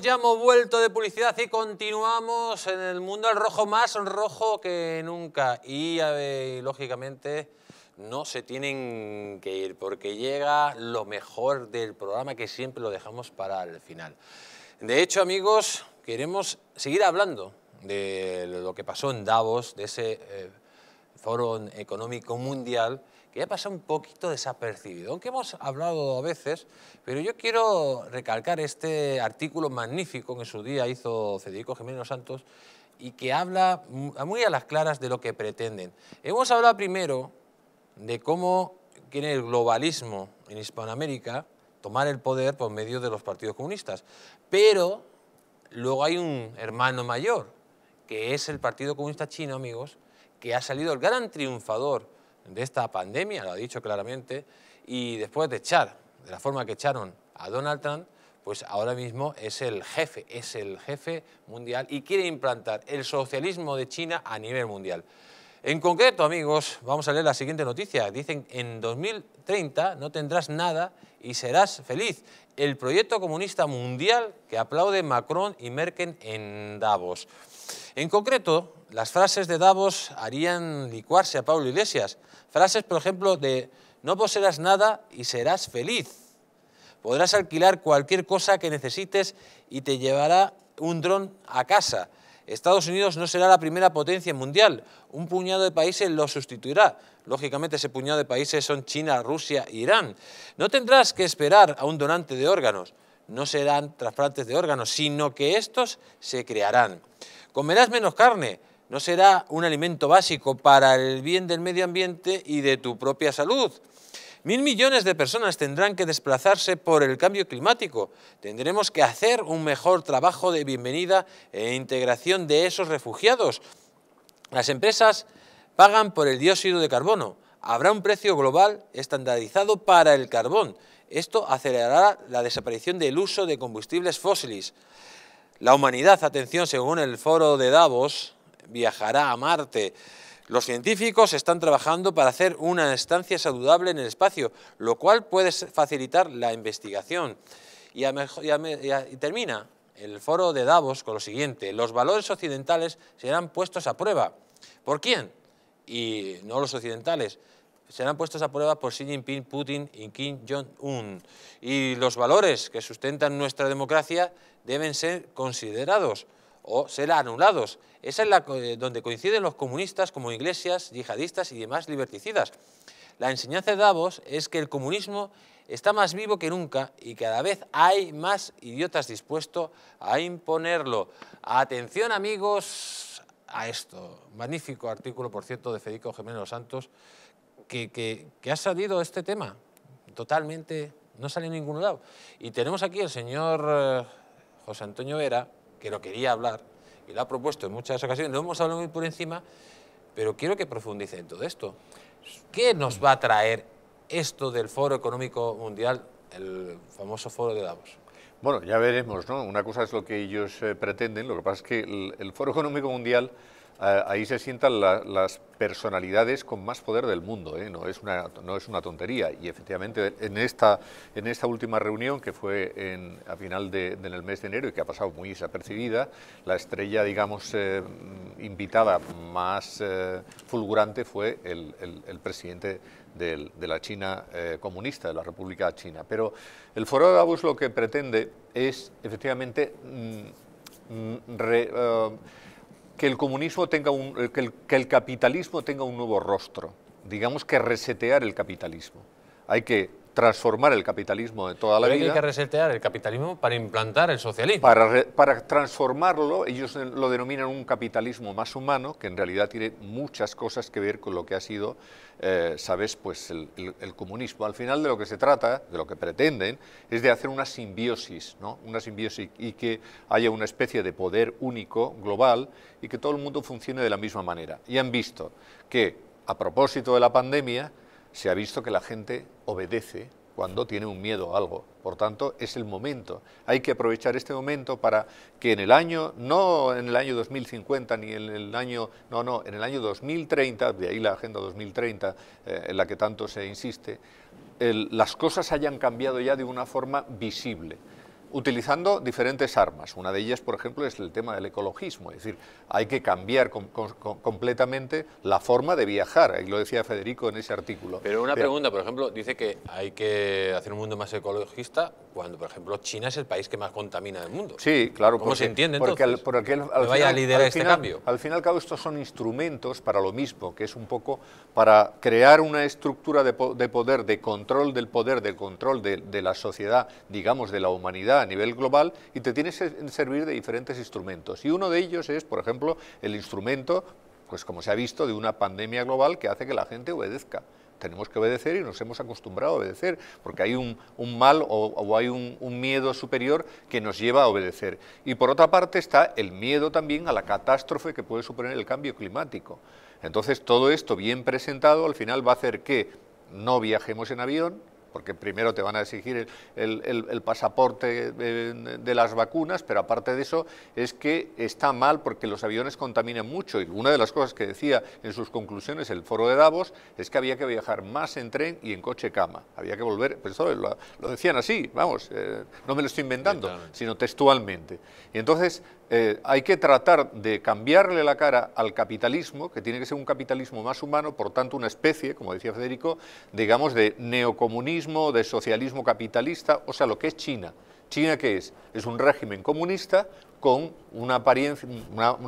ya hemos vuelto de publicidad y continuamos en el mundo al rojo más rojo que nunca. Y lógicamente no se tienen que ir porque llega lo mejor del programa que siempre lo dejamos para el final. De hecho, amigos, queremos seguir hablando de lo que pasó en Davos, de ese eh, foro económico mundial que ya pasado un poquito desapercibido, aunque hemos hablado a veces, pero yo quiero recalcar este artículo magnífico que en su día hizo Cedrico Jiménez Santos y que habla muy a las claras de lo que pretenden. Hemos hablado primero de cómo quiere el globalismo en Hispanoamérica tomar el poder por medio de los partidos comunistas, pero luego hay un hermano mayor, que es el Partido Comunista Chino, amigos, que ha salido el gran triunfador de esta pandemia, lo ha dicho claramente, y después de echar, de la forma que echaron a Donald Trump, pues ahora mismo es el jefe, es el jefe mundial y quiere implantar el socialismo de China a nivel mundial. En concreto, amigos, vamos a leer la siguiente noticia. Dicen, en 2030 no tendrás nada y serás feliz. El proyecto comunista mundial que aplaude Macron y Merkel en Davos. En concreto, las frases de Davos harían licuarse a Pablo Iglesias. Frases, por ejemplo, de no poseerás nada y serás feliz. Podrás alquilar cualquier cosa que necesites y te llevará un dron a casa. Estados Unidos no será la primera potencia mundial. Un puñado de países lo sustituirá. Lógicamente ese puñado de países son China, Rusia e Irán. No tendrás que esperar a un donante de órganos. No serán trasplantes de órganos, sino que estos se crearán. Comerás menos carne. ¿No será un alimento básico para el bien del medio ambiente y de tu propia salud? Mil millones de personas tendrán que desplazarse por el cambio climático. Tendremos que hacer un mejor trabajo de bienvenida e integración de esos refugiados. Las empresas pagan por el dióxido de carbono. Habrá un precio global estandarizado para el carbón. Esto acelerará la desaparición del uso de combustibles fósiles. La humanidad, atención, según el foro de Davos, viajará a Marte. Los científicos están trabajando para hacer una estancia saludable en el espacio, lo cual puede facilitar la investigación. Y, termina el foro de Davos con lo siguiente, los valores occidentales serán puestos a prueba. ¿Por quién? Y no los occidentales, serán puestos a prueba por Xi Jinping, Putin y Kim Jong-un. Y los valores que sustentan nuestra democracia deben ser considerados o ser anulados. Esa es la, eh, donde coinciden los comunistas como iglesias, yihadistas y demás liberticidas. La enseñanza de Davos es que el comunismo está más vivo que nunca y cada vez hay más idiotas dispuestos a imponerlo. Atención amigos a esto. Magnífico artículo, por cierto, de Federico Jiménez Santos, que, que, que ha salido este tema totalmente, no sale en ningún lado. Y tenemos aquí al señor eh, José Antonio Vera, que lo quería hablar y lo ha propuesto en muchas ocasiones, lo hemos hablado muy por encima, pero quiero que profundice en todo esto. ¿Qué nos va a traer esto del Foro Económico Mundial, el famoso Foro de Davos? Bueno, ya veremos, ¿no? Una cosa es lo que ellos eh, pretenden, lo que pasa es que el Foro Económico Mundial ahí se sientan las personalidades con más poder del mundo, ¿eh? no, es una, no es una tontería. Y efectivamente en esta, en esta última reunión, que fue a final del mes de enero y que ha pasado muy desapercibida, la estrella, digamos, eh, invitada más eh, fulgurante fue el, presidente de la China comunista, de la República China. Pero el foro de Davos lo que pretende es efectivamente... Mm, mm, que el comunismo tenga un, eh, que el, el capitalismo tenga un nuevo rostro, digamos que resetear el capitalismo. Hay que transformar el capitalismo de toda la vida. Hay que resetear el capitalismo para implantar el socialismo. Para, transformarlo, ellos lo denominan un capitalismo más humano, que en realidad tiene muchas cosas que ver con lo que ha sido, eh, sabes, pues el, el, comunismo. Al final de lo que se trata, de lo que pretenden, es de hacer una simbiosis, ¿no? Una simbiosis y que haya una especie de poder único, global, y que todo el mundo funcione de la misma manera. Y han visto que, a propósito de la pandemia, se ha visto que la gente obedece cuando tiene un miedo a algo. Por tanto, es el momento. Hay que aprovechar este momento para que en el año, no en el año 2050 ni en el año, no, no, en el año 2030, de ahí la Agenda 2030 eh, en la que tanto se insiste, las cosas hayan cambiado ya de una forma visible utilizando diferentes armas. Una de ellas, por ejemplo, es el tema del ecologismo, es decir, hay que cambiar completamente la forma de viajar, y lo decía Federico en ese artículo. Pero una pregunta, por ejemplo, dice que hay que hacer un mundo más ecologista cuando, por ejemplo, China es el país que más contamina del mundo. Sí, claro. ¿Cómo se entiende entonces? Porque al, vaya a liderar este cambio. Al final y al cabo, estos son instrumentos para lo mismo, que es un poco para crear una estructura de, poder, de control del poder, de control de la sociedad, digamos, de la humanidad, a nivel global y te tienes que servir de diferentes instrumentos. Y uno de ellos es, por ejemplo, el instrumento, pues como se ha visto, de una pandemia global que hace que la gente obedezca tenemos que obedecer y nos hemos acostumbrado a obedecer, porque hay un, mal o, hay un, miedo superior que nos lleva a obedecer. Y por otra parte está el miedo también a la catástrofe que puede suponer el cambio climático. Entonces todo esto bien presentado al final va a hacer que no viajemos en avión, porque primero te van a exigir el, pasaporte eh, de, las vacunas, pero aparte de eso es que está mal porque los aviones contaminan mucho y una de las cosas que decía en sus conclusiones el foro de Davos es que había que viajar más en tren y en coche cama, había que volver, pues lo, decían así, vamos, eh, no me lo estoy inventando, sino textualmente. Y entonces eh, hay que tratar de cambiarle la cara al capitalismo, que tiene que ser un capitalismo más humano, por tanto una especie, como decía Federico, digamos de neocomunismo, de socialismo capitalista, o sea, lo que es China. China qué es? Es un régimen comunista con una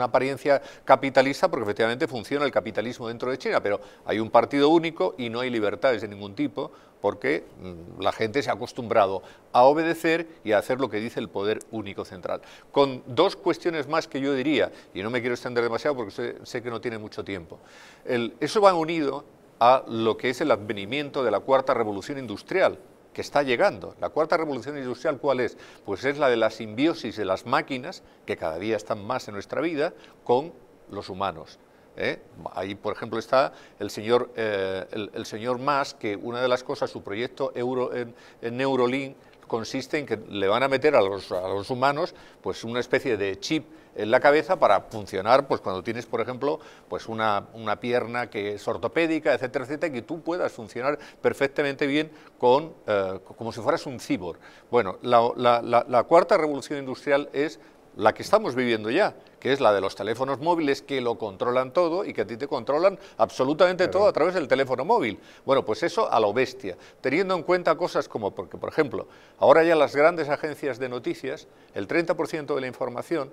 apariencia, capitalista, porque efectivamente funciona el capitalismo dentro de China, pero hay un partido único y no hay libertades de ningún tipo, porque mm, la gente se ha acostumbrado a obedecer y a hacer lo que dice el poder único central. Con dos cuestiones más que yo diría, y no me quiero extender demasiado porque sé, que no tiene mucho tiempo. eso va unido a lo que es el advenimiento de la cuarta revolución industrial, que está llegando. La cuarta revolución industrial, ¿cuál es? Pues es la de la simbiosis de las máquinas, que cada día están más en nuestra vida, con los humanos. ¿eh? Ahí, por ejemplo, está el señor, eh, el, señor Mas, que una de las cosas, su proyecto en, Neurolink consiste en que le van a meter a los, a los humanos pues una especie de chip en la cabeza para funcionar pues cuando tienes, por ejemplo, pues una, pierna que es ortopédica, etcétera, etcétera, que tú puedas funcionar perfectamente bien con, eh, como si fueras un cibor. Bueno, la, cuarta revolución industrial es la que estamos viviendo ya, que es la de los teléfonos móviles que lo controlan todo y que a ti te controlan absolutamente todo a través del teléfono móvil. Bueno, pues eso a lo bestia, teniendo en cuenta cosas como, porque por ejemplo, ahora ya las grandes agencias de noticias, el 30% de la información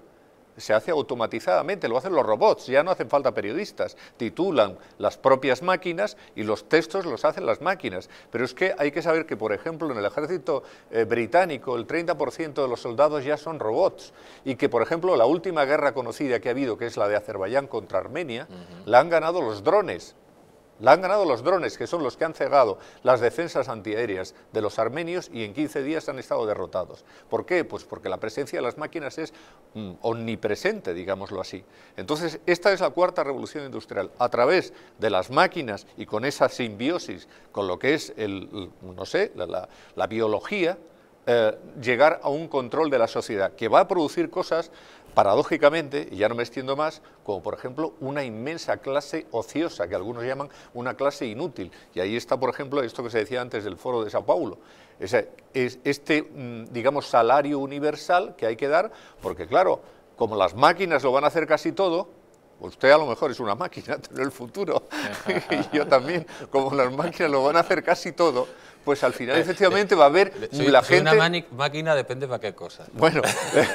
se hace automatizadamente, lo hacen los robots, ya no hacen falta periodistas, titulan las propias máquinas y los textos los hacen las máquinas. Pero es que hay que saber que, por ejemplo, en el ejército eh, británico el 30% de los soldados ya son robots y que, por ejemplo, la última guerra conocida que ha habido, que es la de Azerbaiyán contra Armenia, la han ganado los drones la han ganado los drones, que son los que han cegado las defensas antiaéreas de los armenios y en 15 días han estado derrotados. ¿Por qué? Pues porque la presencia de las máquinas es mm, omnipresente, digámoslo así. Entonces, esta es la cuarta revolución industrial. A través de las máquinas y con esa simbiosis con lo que es el, mm, no sé, la, biología, eh, llegar a un control de la sociedad, que va a producir cosas paradójicamente, y ya no me extiendo más, como por ejemplo una inmensa clase ociosa, que algunos llaman una clase inútil. Y ahí está, por ejemplo, esto que se decía antes del foro de Sao Paulo. este, mm, digamos, salario universal que hay que dar, porque claro, como las máquinas lo van a hacer casi todo, Usted a lo mejor es una máquina, pero el futuro, y yo también, como las máquinas lo van a hacer casi todo, pues al final eh, efectivamente eh, va a haber la gente... una máquina depende para qué cosa. Bueno, eh,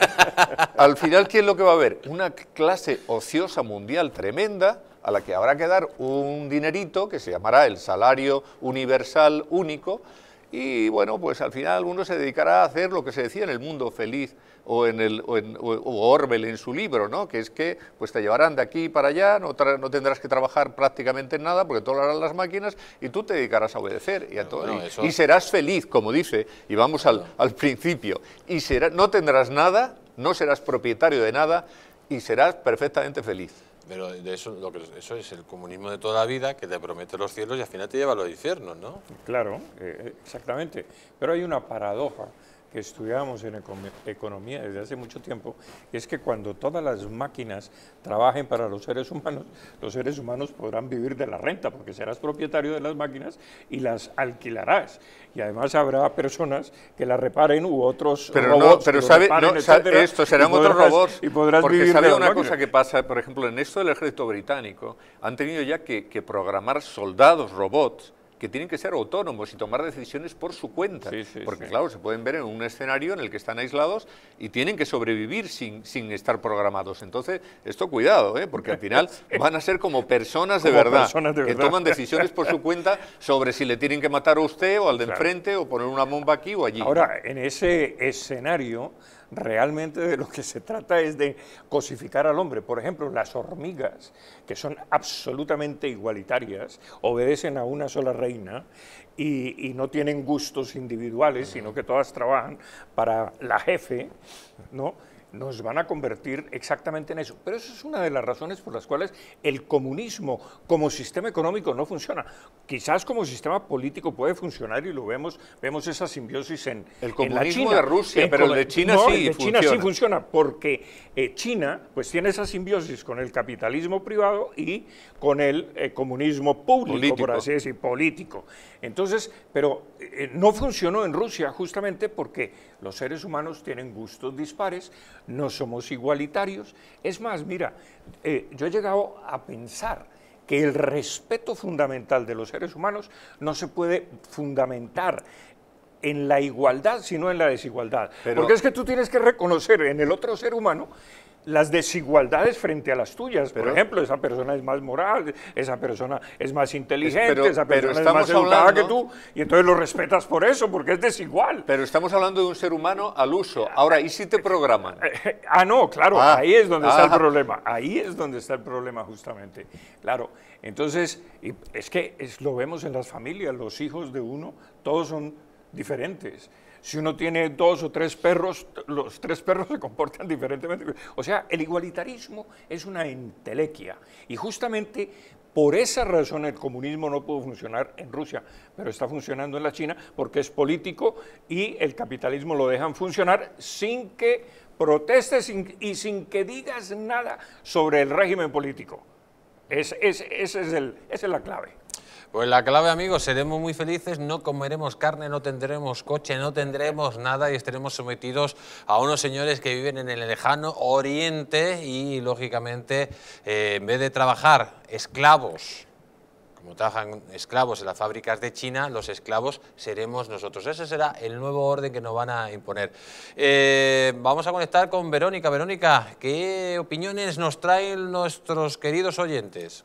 al final ¿qué es lo que va a haber? Una clase ociosa mundial tremenda a la que habrá que dar un dinerito que se llamará el salario universal único y bueno, pues al final uno se dedicará a hacer lo que se decía en el mundo feliz o en el o en, en su libro, ¿no? que es que pues te llevarán de aquí para allá, no, tendrás que trabajar prácticamente en nada porque todo lo harán las máquinas y tú te dedicarás a obedecer y a todo. y, serás feliz, como dice, y vamos al, al principio, y será, no tendrás nada, no serás propietario de nada y serás perfectamente feliz. Pero eso, lo que, eso es el comunismo de toda la vida que te promete los cielos y al final te lleva a los infiernos, ¿no? Claro, eh, exactamente. Pero hay una paradoja que estudiamos en economía desde hace mucho tiempo, es que cuando todas las máquinas trabajen para los seres humanos, los seres humanos podrán vivir de la renta, porque serás propietario de las máquinas y las alquilarás. Y además habrá personas que las reparen u otros pero pero sabe, esto serán otros robots. Y porque sabe una cosa que pasa, por ejemplo, en esto del ejército británico, han tenido ya que programar soldados robots que tienen que ser autónomos y tomar decisiones por su cuenta. porque, claro, se pueden ver en un escenario en el que están aislados y tienen que sobrevivir sin, sin estar programados. Entonces, esto cuidado, ¿eh? porque al final van a ser como personas de, verdad, que toman decisiones por su cuenta sobre si le tienen que matar a usted o al de enfrente o poner una bomba aquí o allí. Ahora, en ese escenario realmente de lo que se trata es de cosificar al hombre. Por ejemplo, las hormigas, que son absolutamente igualitarias, obedecen a una sola reina y, no tienen gustos individuales, sino que todas trabajan para la jefe, ¿no? nos van a convertir exactamente en eso. Pero eso es una de las razones por las cuales el comunismo como sistema económico no funciona. Quizás como sistema político puede funcionar y lo vemos, vemos esa simbiosis en, el comunismo China. de Rusia, pero el de China sí funciona. sí funciona porque eh, China pues tiene esa simbiosis con el capitalismo privado y con el eh, comunismo público, político. por así decir, político. Entonces, pero eh, no funcionó en Rusia justamente porque los seres humanos tienen gustos dispares, no somos igualitarios. Es más, mira, eh, yo he llegado a pensar que el respeto fundamental de los seres humanos no se puede fundamentar en la igualdad, sino en la desigualdad. Porque es que tú tienes que reconocer en el otro ser humano las desigualdades frente a las tuyas. Por ejemplo, esa persona es más moral, esa persona es más inteligente, esa persona es más educada que tú, y entonces lo respetas por eso, porque es desigual. Pero estamos hablando de un ser humano al uso. Ahora, ¿y si te programan? Eh, eh, ah, no, claro, ah. ahí es donde está el ah. problema. Ahí es donde está el problema, justamente. Claro, entonces, es que es, lo vemos en las familias, los hijos de uno, todos son diferentes. Si uno tiene dos o tres perros, los tres perros se comportan diferentemente. O sea, el igualitarismo es una entelequia. Y justamente por esa razón el comunismo no pudo funcionar en Rusia, pero está funcionando en la China porque es político y el capitalismo lo dejan funcionar sin que protestes y sin que digas nada sobre el régimen político. Esa es, es la clave. Pues la clave, amigos, seremos muy felices, no comeremos carne, no tendremos coche, no tendremos nada y estaremos sometidos a unos señores que viven en el lejano oriente y, lógicamente, eh, en vez de trabajar esclavos como trabajan esclavos en las fábricas de China, los esclavos seremos nosotros. Ese será el nuevo orden que nos van a imponer. Eh, vamos a conectar con Verónica. Verónica, ¿qué opiniones nos traen nuestros queridos oyentes?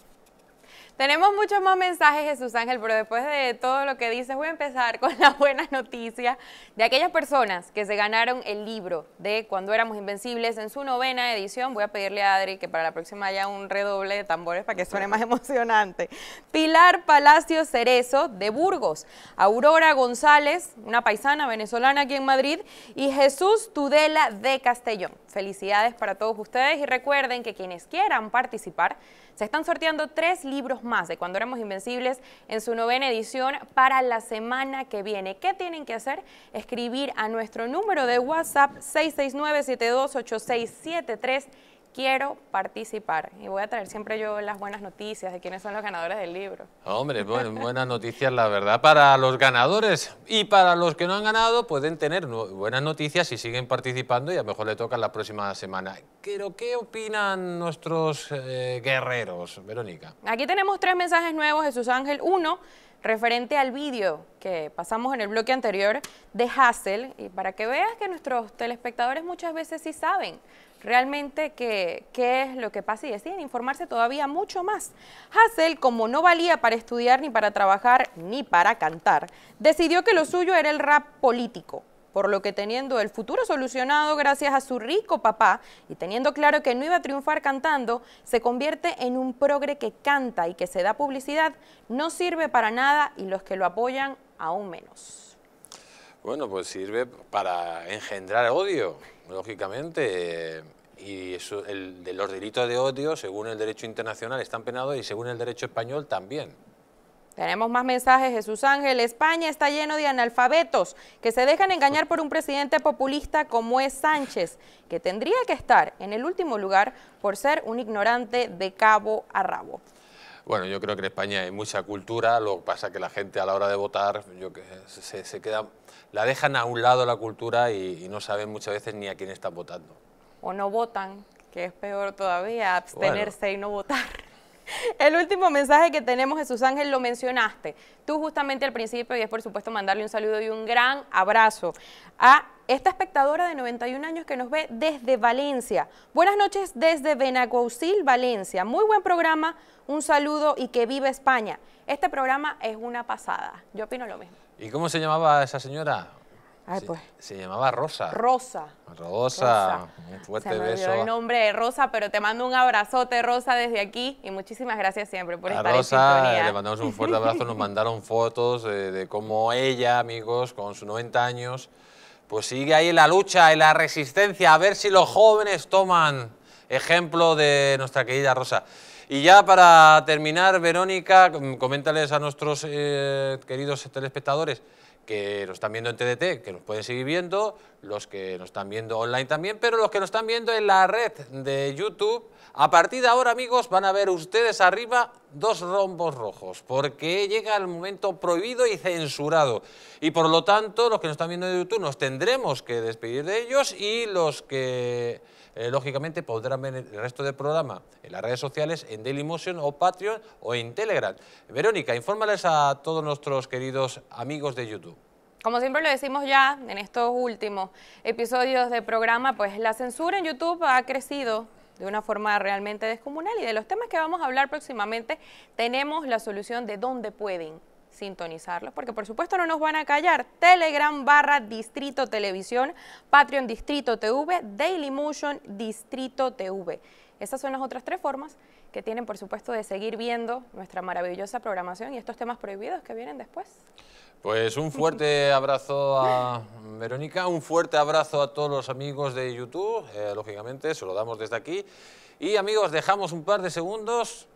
Tenemos muchos más mensajes, Jesús Ángel, pero después de todo lo que dices, voy a empezar con la buena noticia de aquellas personas que se ganaron el libro de Cuando éramos invencibles en su novena edición. Voy a pedirle a Adri que para la próxima haya un redoble de tambores para que suene más emocionante. Pilar Palacio Cerezo de Burgos, Aurora González, una paisana venezolana aquí en Madrid, y Jesús Tudela de Castellón. Felicidades para todos ustedes y recuerden que quienes quieran participar, se están sorteando tres libros más de Cuando éramos invencibles en su novena edición para la semana que viene. ¿Qué tienen que hacer? Escribir a nuestro número de WhatsApp 669 728673 quiero participar y voy a traer siempre yo las buenas noticias de quiénes son los ganadores del libro. Hombre, buenas noticias, la verdad, para los ganadores y para los que no han ganado pueden tener buenas noticias si siguen participando y a lo mejor le toca la próxima semana. ¿qué opinan nuestros eh, guerreros, Verónica? Aquí tenemos tres mensajes nuevos, Jesús Ángel. Uno, referente al vídeo que pasamos en el bloque anterior de Hassel, y para que veas que nuestros telespectadores muchas veces sí saben realmente qué, qué es lo que pasa y deciden informarse todavía mucho más. Hassel, como no valía para estudiar, ni para trabajar, ni para cantar, decidió que lo suyo era el rap político por lo que teniendo el futuro solucionado gracias a su rico papá y teniendo claro que no iba a triunfar cantando, se convierte en un progre que canta y que se da publicidad, no sirve para nada y los que lo apoyan aún menos. Bueno, pues sirve para engendrar odio lógicamente. Y de los delitos de odio, según el derecho internacional, están penados y según el derecho español también. Tenemos más mensajes, Jesús Ángel. España está lleno de analfabetos que se dejan engañar por un presidente populista como es Sánchez, que tendría que estar en el último lugar por ser un ignorante de cabo a rabo. Bueno, yo creo que en España hay mucha cultura, lo que pasa es que la gente a la hora de votar yo, se, se queda, la dejan a un lado la cultura y, no saben muchas veces ni a quién están votando. O no votan, que es peor todavía, abstenerse y no votar. El último mensaje que tenemos, Jesús Ángel, lo mencionaste tú justamente al principio, y es por supuesto mandarle un saludo y un gran abrazo a esta espectadora de 91 años que nos ve desde Valencia. Buenas noches desde Benaguacil, Valencia. Muy buen programa, un saludo y que viva España. Este programa es una pasada, yo opino lo mismo. ¿Y cómo se llamaba esa señora? Ay, se, pues. se, llamaba Rosa. Rosa. Rosa. Un fuerte se me beso. el nombre de Rosa, pero te mando un abrazote, Rosa, desde aquí. Y muchísimas gracias siempre por estar aquí Rosa, le mandamos un fuerte abrazo. Nos mandaron fotos de cómo ella, amigos, con sus 90 años, pues sigue ahí la lucha y la resistencia, a ver si los jóvenes toman ejemplo de nuestra querida Rosa. Y ya para terminar, Verónica, mm, coméntales a nuestros eh, queridos telespectadores, que nos están viendo en TDT, que nos pueden seguir viendo, los que nos están viendo online también, pero los que nos están viendo en la red de YouTube, a partir de ahora, amigos, van a ver ustedes arriba dos rombos rojos, porque llega el momento prohibido y censurado. Y por lo tanto, los que nos están viendo en YouTube nos tendremos que despedir de ellos y los que eh, lógicamente podrán ver el resto del programa en las redes sociales, en Dailymotion o Patreon o en Telegram. Verónica, infórmales a todos nuestros queridos amigos de YouTube. Como siempre lo decimos ya en estos últimos episodios de programa, pues la censura en YouTube ha crecido de una forma realmente descomunal y de los temas que vamos a hablar próximamente tenemos la solución de dónde pueden sintonizarlos, porque por supuesto no nos van a callar. Telegram barra Distrito Televisión, Patreon Distrito TV, Dailymotion Distrito TV. Esas son las otras tres formas que tienen, por supuesto, de seguir viendo nuestra maravillosa programación y estos temas prohibidos que vienen después. Pues un fuerte abrazo a Verónica, un fuerte abrazo a todos los amigos de YouTube, eh, lógicamente, se lo damos desde aquí. Y amigos, dejamos un par de segundos.